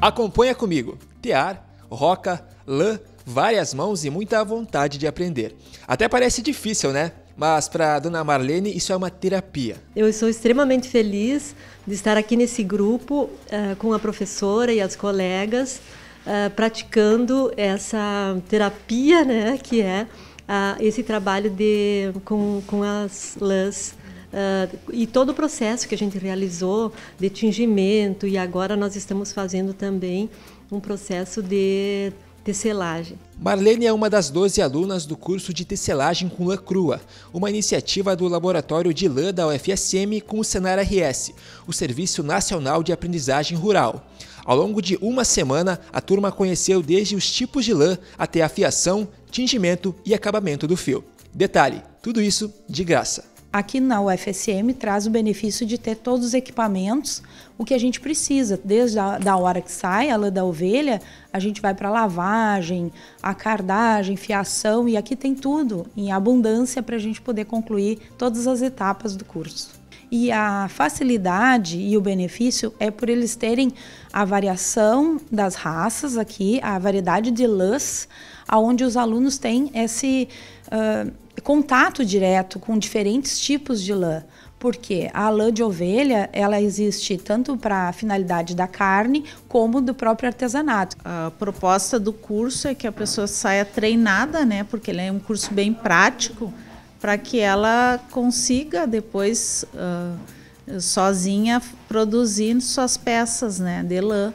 Acompanha comigo. Tear, roca, lã, várias mãos e muita vontade de aprender. Até parece difícil, né? Mas para Dona Marlene isso é uma terapia. Eu sou extremamente feliz de estar aqui nesse grupo uh, com a professora e as colegas uh, praticando essa terapia, né? Que é uh, esse trabalho de com, com as lãs Uh, e todo o processo que a gente realizou de tingimento, e agora nós estamos fazendo também um processo de tecelagem. Marlene é uma das 12 alunas do curso de tecelagem com lã crua, uma iniciativa do Laboratório de Lã da UFSM com o Senar RS, o Serviço Nacional de Aprendizagem Rural. Ao longo de uma semana, a turma conheceu desde os tipos de lã até a fiação, tingimento e acabamento do fio. Detalhe: tudo isso de graça aqui na UFSM traz o benefício de ter todos os equipamentos, o que a gente precisa, desde a da hora que sai a lã da ovelha, a gente vai para lavagem, a cardagem, fiação e aqui tem tudo em abundância para a gente poder concluir todas as etapas do curso. E a facilidade e o benefício é por eles terem a variação das raças aqui, a variedade de lãs, aonde os alunos têm esse uh, contato direto com diferentes tipos de lã. Porque a lã de ovelha, ela existe tanto para a finalidade da carne, como do próprio artesanato. A proposta do curso é que a pessoa saia treinada, né? Porque ele é um curso bem prático, para que ela consiga depois, uh, sozinha, produzir suas peças né, de lã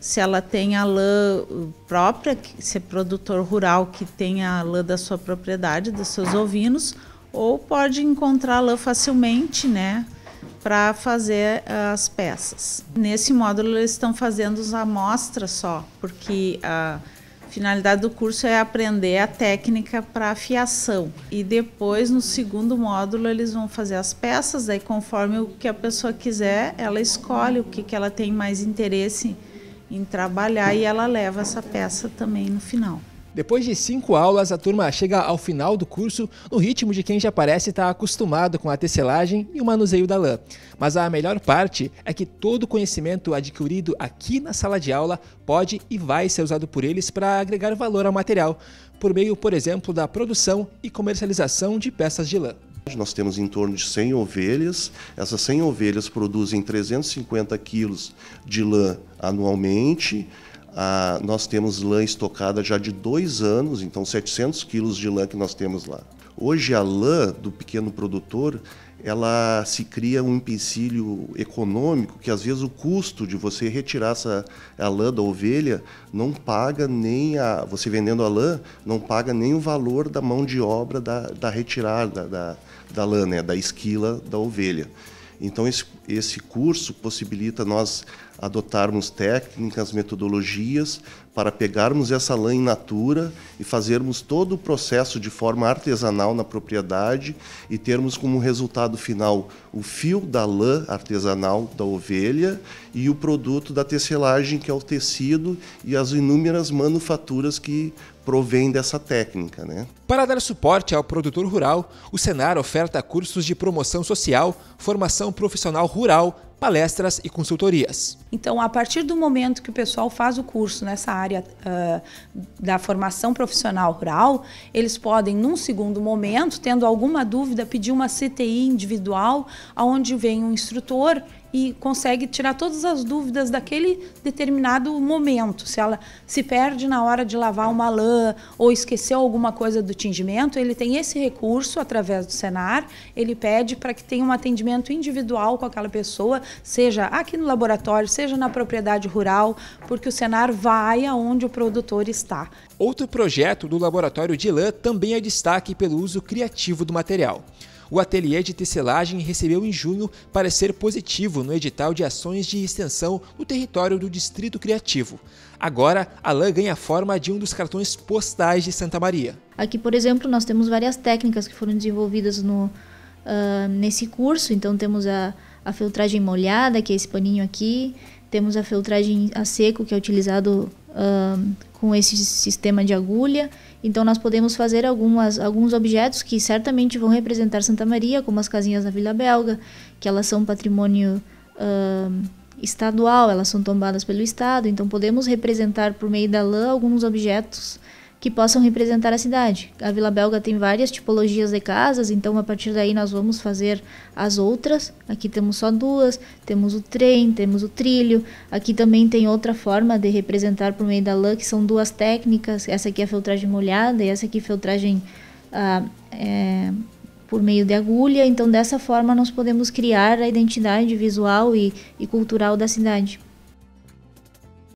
se ela tem a lã própria, se é produtor rural que tem a lã da sua propriedade, dos seus ovinos, ou pode encontrar lã facilmente, né? Para fazer eh, as peças. Nesse módulo, eles estão fazendo as amostras só, porque a finalidade do curso é aprender a técnica para afiação. E depois, no segundo módulo, eles vão fazer as peças, aí conforme o que a pessoa quiser, ela escolhe o que, que ela tem mais interesse em trabalhar e ela leva essa peça também no final. Depois de cinco aulas, a turma chega ao final do curso no ritmo de quem já parece estar tá acostumado com a tecelagem e o manuseio da lã. Mas a melhor parte é que todo o conhecimento adquirido aqui na sala de aula pode e vai ser usado por eles para agregar valor ao material, por meio, por exemplo, da produção e comercialização de peças de lã. Nós temos em torno de 100 ovelhas. Essas 100 ovelhas produzem 350 quilos de lã anualmente. Ah, nós temos lã estocada já de dois anos, então 700 quilos de lã que nós temos lá. Hoje a lã do pequeno produtor ela se cria um empecilho econômico que às vezes o custo de você retirar essa a lã da ovelha não paga nem a você vendendo a lã não paga nem o valor da mão de obra da, da retirada da, da, da lã né da esquila da ovelha então, esse, esse curso possibilita nós adotarmos técnicas, metodologias para pegarmos essa lã in natura e fazermos todo o processo de forma artesanal na propriedade e termos como resultado final o fio da lã artesanal da ovelha e o produto da tecelagem, que é o tecido e as inúmeras manufaturas que provém dessa técnica. Né? Para dar suporte ao produtor rural, o Senar oferta cursos de promoção social, formação profissional rural, palestras e consultorias. Então, a partir do momento que o pessoal faz o curso nessa área uh, da formação profissional rural, eles podem, num segundo momento, tendo alguma dúvida, pedir uma CTI individual, onde vem um instrutor e consegue tirar todas as dúvidas daquele determinado momento. Se ela se perde na hora de lavar uma lã ou esqueceu alguma coisa do atendimento ele tem esse recurso através do Senar, ele pede para que tenha um atendimento individual com aquela pessoa, seja aqui no laboratório, seja na propriedade rural, porque o Senar vai aonde o produtor está. Outro projeto do laboratório de lã também é destaque pelo uso criativo do material o ateliê de tecelagem recebeu em junho parecer positivo no edital de ações de extensão no território do Distrito Criativo. Agora, a lã ganha forma de um dos cartões postais de Santa Maria. Aqui, por exemplo, nós temos várias técnicas que foram desenvolvidas no, uh, nesse curso. Então, temos a, a filtragem molhada, que é esse paninho aqui, temos a filtragem a seco, que é utilizado com esse sistema de agulha. Então nós podemos fazer algumas, alguns objetos que certamente vão representar Santa Maria, como as casinhas da Vila Belga, que elas são patrimônio uh, estadual, elas são tombadas pelo Estado. Então podemos representar por meio da lã alguns objetos que possam representar a cidade. A Vila Belga tem várias tipologias de casas, então a partir daí nós vamos fazer as outras. Aqui temos só duas, temos o trem, temos o trilho. Aqui também tem outra forma de representar por meio da lã, que são duas técnicas. Essa aqui é filtragem molhada e essa aqui é filtragem ah, é, por meio de agulha. Então dessa forma nós podemos criar a identidade visual e, e cultural da cidade.